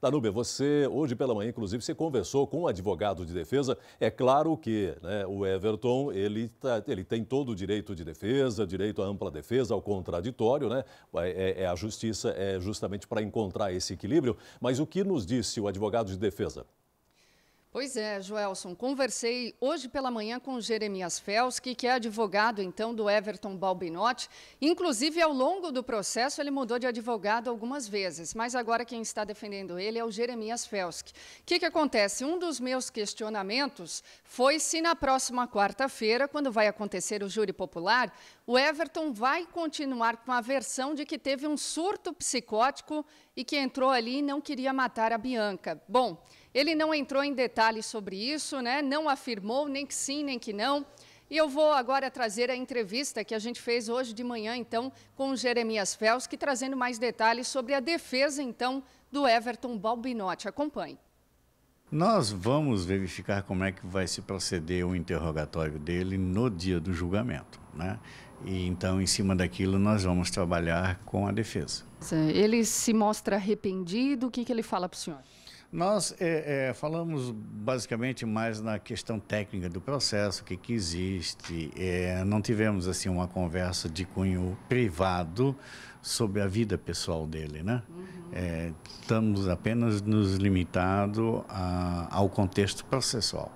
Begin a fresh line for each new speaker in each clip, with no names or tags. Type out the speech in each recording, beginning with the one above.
Danúbia, você hoje pela manhã, inclusive, você conversou com um advogado de defesa. É claro que né, o Everton ele, tá, ele tem todo o direito de defesa, direito à ampla defesa, ao contraditório, né? É, é a justiça é justamente para encontrar esse equilíbrio. Mas o que nos disse o advogado de defesa?
Pois é, Joelson, conversei hoje pela manhã com Jeremias Felski, que é advogado então do Everton Balbinotti. Inclusive, ao longo do processo, ele mudou de advogado algumas vezes, mas agora quem está defendendo ele é o Jeremias Felski. O que, que acontece? Um dos meus questionamentos foi se na próxima quarta-feira, quando vai acontecer o júri popular, o Everton vai continuar com a versão de que teve um surto psicótico e que entrou ali e não queria matar a Bianca. Bom, ele não entrou em detalhes sobre isso, né? não afirmou nem que sim, nem que não. E eu vou agora trazer a entrevista que a gente fez hoje de manhã, então, com o Jeremias Fels, que trazendo mais detalhes sobre a defesa, então, do Everton Balbinotti. Acompanhe.
Nós vamos verificar como é que vai se proceder o interrogatório dele no dia do julgamento. Né? E então, em cima daquilo, nós vamos trabalhar com a defesa.
Ele se mostra arrependido, o que, que ele fala para o senhor?
Nós é, é, falamos basicamente mais na questão técnica do processo, o que, que existe. É, não tivemos assim uma conversa de cunho privado sobre a vida pessoal dele, né? Uhum. É, estamos apenas nos limitado a, ao contexto processual.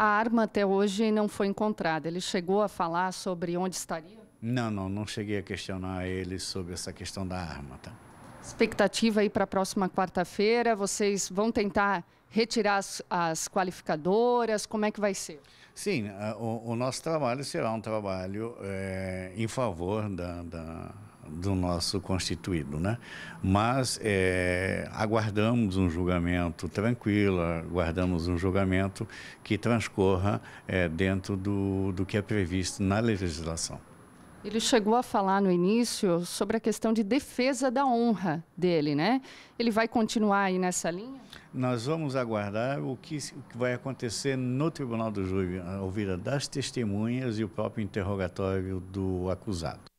A arma até hoje não foi encontrada. Ele chegou a falar sobre onde estaria?
Não, não, não cheguei a questionar ele sobre essa questão da arma, tá?
Expectativa aí para a próxima quarta-feira, vocês vão tentar retirar as, as, qualificadoras, como é que vai ser?
Sim, o, o nosso trabalho será um trabalho é, em favor da, da do nosso constituído, né? Mas é, aguardamos um julgamento tranquilo, aguardamos um julgamento que transcorra é, dentro do, do que é previsto na legislação.
Ele chegou a falar no início sobre a questão de defesa da honra dele, né? Ele vai continuar aí nessa linha?
Nós vamos aguardar o que, vai acontecer no Tribunal do Júri, a ouvida das testemunhas e o próprio interrogatório do acusado.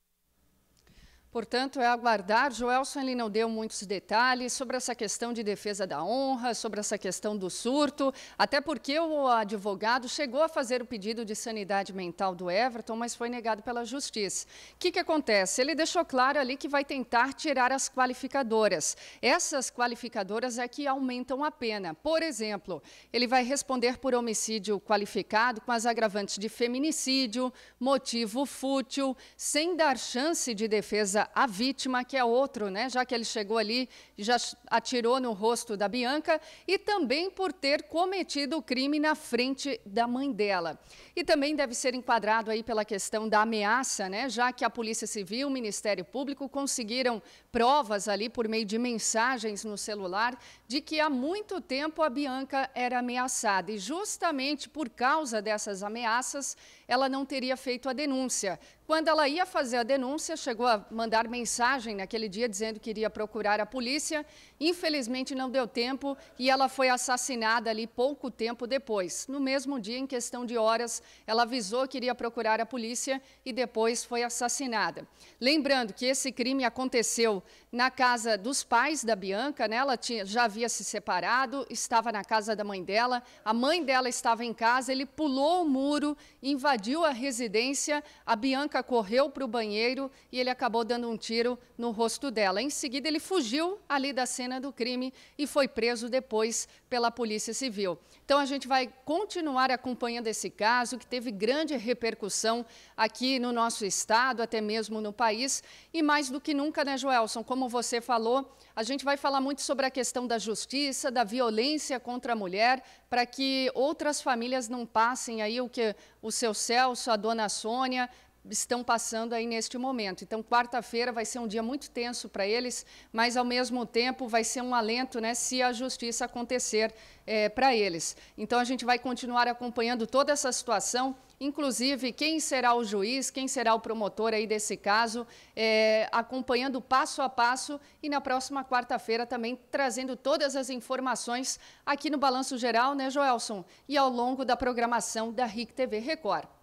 Portanto, é aguardar. Joelson ele não deu muitos detalhes sobre essa questão de defesa da honra, sobre essa questão do surto, até porque o advogado chegou a fazer o pedido de sanidade mental do Everton, mas foi negado pela justiça. O que, que acontece? Ele deixou claro ali que vai tentar tirar as qualificadoras. Essas qualificadoras é que aumentam a pena. Por exemplo, ele vai responder por homicídio qualificado com as agravantes de feminicídio, motivo fútil, sem dar chance de defesa a vítima, que é outro, né? Já que ele chegou ali e já atirou no rosto da Bianca, e também por ter cometido o crime na frente da mãe dela. E também deve ser enquadrado aí pela questão da ameaça, né? Já que a Polícia Civil e o Ministério Público conseguiram provas ali por meio de mensagens no celular de que há muito tempo a Bianca era ameaçada. E justamente por causa dessas ameaças, ela não teria feito a denúncia. Quando ela ia fazer a denúncia, chegou a mandar mandar mensagem naquele dia dizendo que iria procurar a polícia. Infelizmente não deu tempo e ela foi assassinada ali pouco tempo depois. No mesmo dia, em questão de horas, ela avisou que iria procurar a polícia e depois foi assassinada. Lembrando que esse crime aconteceu na casa dos pais da Bianca, né? Ela tinha, já havia se separado, estava na casa da mãe dela. A mãe dela estava em casa, ele pulou o muro, invadiu a residência, a Bianca correu para o banheiro e ele acabou dando dando um tiro no rosto dela. Em seguida, ele fugiu ali da cena do crime e foi preso depois pela Polícia Civil. Então, a gente vai continuar acompanhando esse caso, que teve grande repercussão aqui no nosso estado, até mesmo no país. E mais do que nunca, né, Joelson? Como você falou, a gente vai falar muito sobre a questão da justiça, da violência contra a mulher, para que outras famílias não passem aí o que o seu Celso, a dona Sônia, estão passando aí neste momento. Então, quarta-feira vai ser um dia muito tenso para eles, mas ao mesmo tempo vai ser um alento, né, se a justiça acontecer é, para eles. Então, a gente vai continuar acompanhando toda essa situação. Inclusive, quem será o juiz, quem será o promotor aí desse caso, é, acompanhando passo a passo e na próxima quarta-feira também trazendo todas as informações aqui no Balanço Geral, né, Joelson? E ao longo da programação da RIC TV Record.